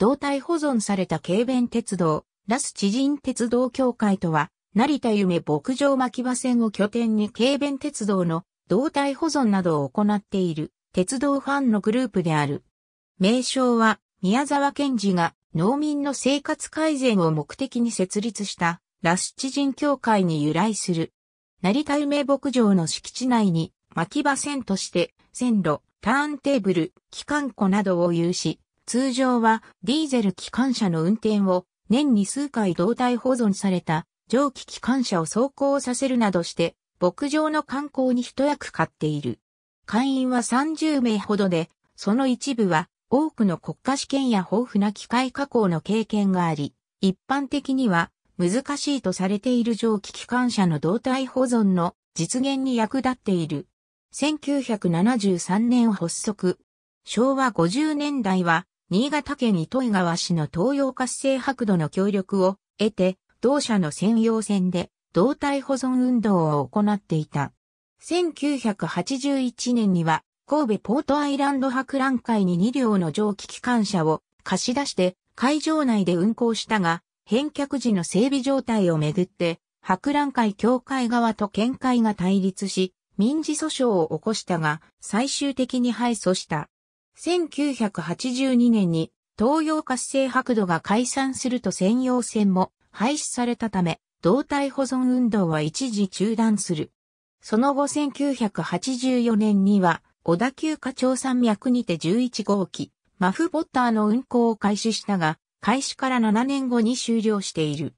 胴体保存された軽便鉄道、ラス知人鉄道協会とは、成田夢牧場牧場線を拠点に軽便鉄道の胴体保存などを行っている鉄道ファンのグループである。名称は宮沢賢治が農民の生活改善を目的に設立したラス知人協会に由来する。成田夢牧場の敷地内に牧場線として線路、ターンテーブル、機関庫などを有し、通常はディーゼル機関車の運転を年に数回胴体保存された蒸気機関車を走行させるなどして牧場の観光に一役買っている。会員は30名ほどで、その一部は多くの国家試験や豊富な機械加工の経験があり、一般的には難しいとされている蒸気機関車の胴体保存の実現に役立っている。1973年発足。昭和50年代は新潟県糸魚川市の東洋活性白土の協力を得て、同社の専用線で動体保存運動を行っていた。1981年には神戸ポートアイランド博覧会に2両の蒸気機関車を貸し出して会場内で運行したが、返却時の整備状態をめぐって、博覧会協会側と見解が対立し、民事訴訟を起こしたが、最終的に敗訴した。1982年に東洋活性白土が解散すると専用線も廃止されたため、胴体保存運動は一時中断する。その後1984年には、小田急課長山脈にて11号機、マフボッターの運行を開始したが、開始から7年後に終了している。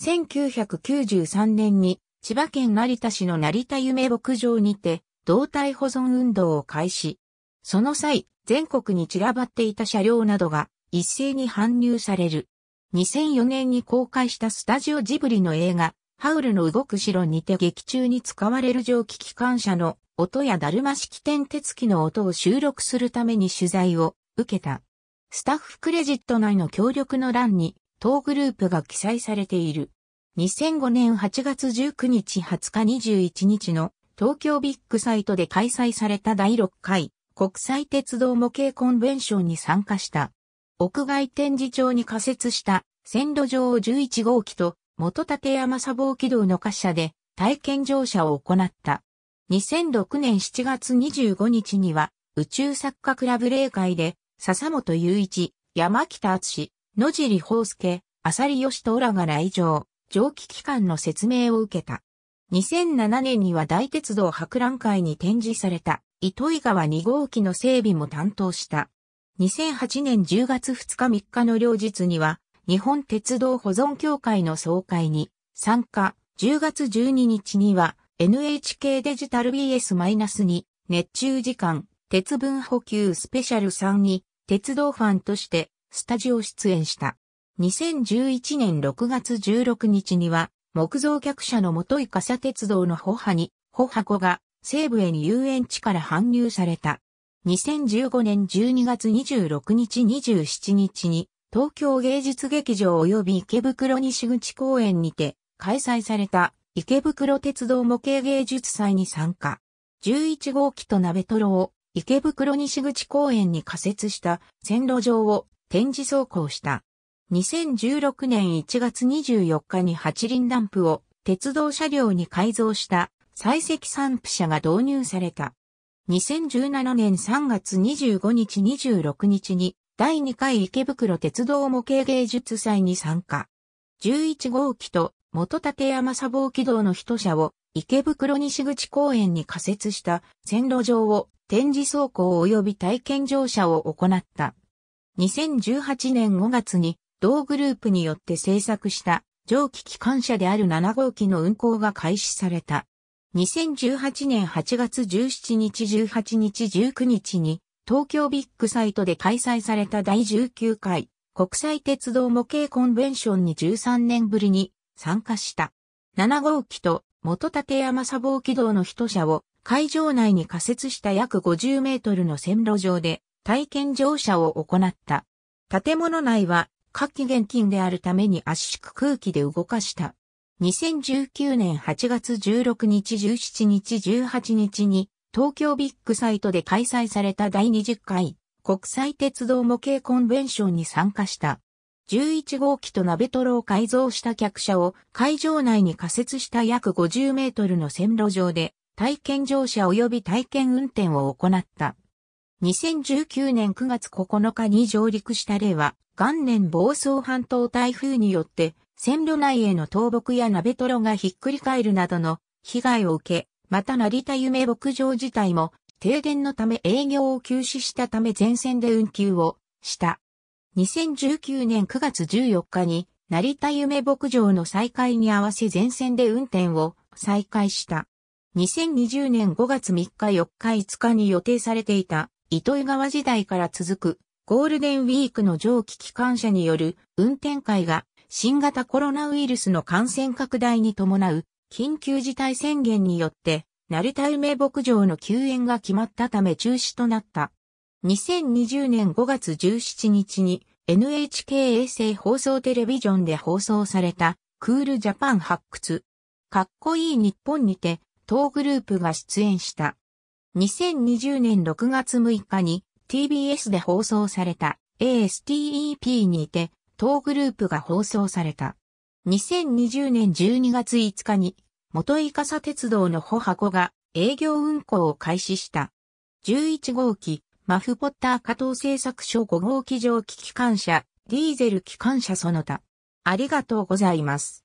1993年に千葉県成田市の成田夢牧場にて胴体保存運動を開始。その際、全国に散らばっていた車両などが一斉に搬入される。2004年に公開したスタジオジブリの映画、ハウルの動く城にて劇中に使われる蒸気機関車の音やだるま式点鉄機の音を収録するために取材を受けた。スタッフクレジット内の協力の欄に当グループが記載されている。2005年8月19日20日21日の東京ビッグサイトで開催された第6回国際鉄道模型コンベンションに参加した。屋外展示場に仮設した線路上11号機と元立山砂防軌道の滑車で体験乗車を行った。2006年7月25日には宇宙作家クラブ例会で笹本雄一、山北敦、野尻宝介、浅利義人らが来場、蒸気機関の説明を受けた。2007年には大鉄道博覧会に展示された。糸井川2号機の整備も担当した。2008年10月2日3日の両日には、日本鉄道保存協会の総会に参加、10月12日には NHK デジタル BS-2 熱中時間、鉄分補給スペシャル3に鉄道ファンとしてスタジオ出演した。2011年6月16日には木造客車の元井笠鉄道の歩派に、歩派子が西部へに遊園地から搬入された。2015年12月26日27日に東京芸術劇場及び池袋西口公園にて開催された池袋鉄道模型芸術祭に参加。11号機と鍋トロを池袋西口公園に仮設した線路上を展示走行した。2016年1月24日に八輪ダンプを鉄道車両に改造した採石散布車が導入された。2017年3月25日26日に第2回池袋鉄道模型芸術祭に参加。11号機と元立山砂防軌道の一社を池袋西口公園に仮設した線路上を展示走行及び体験乗車を行った。2018年5月に同グループによって制作した蒸気機関車である7号機の運行が開始された。2018年8月17日18日19日に東京ビッグサイトで開催された第19回国際鉄道模型コンベンションに13年ぶりに参加した。7号機と元立山砂防機道の一車を会場内に仮設した約50メートルの線路上で体験乗車を行った。建物内は夏季現金であるために圧縮空気で動かした2019年8月16日17日18日に東京ビッグサイトで開催された第20回国際鉄道模型コンベンションに参加した。11号機と鍋トロを改造した客車を会場内に仮設した約50メートルの線路上で体験乗車及び体験運転を行った。2019年9月9日に上陸した例は元年暴走半島台風によって線路内への倒木や鍋とろがひっくり返るなどの被害を受け、また成田夢牧場自体も停電のため営業を休止したため全線で運休をした。2019年9月14日に成田夢牧場の再開に合わせ全線で運転を再開した。2020年5月3日4日5日に予定されていた糸井川時代から続くゴールデンウィークの蒸気機関車による運転会が新型コロナウイルスの感染拡大に伴う緊急事態宣言によって、成田梅牧場の休園が決まったため中止となった。2020年5月17日に NHK 衛星放送テレビジョンで放送されたクールジャパン発掘。かっこいい日本にて当グループが出演した。2020年6月6日に TBS で放送された ASTEP にて当グループが放送された。2020年12月5日に、元イカサ鉄道のハ箱が営業運行を開始した。11号機、マフポッター加藤製作所5号機上機関車、ディーゼル機関車その他。ありがとうございます。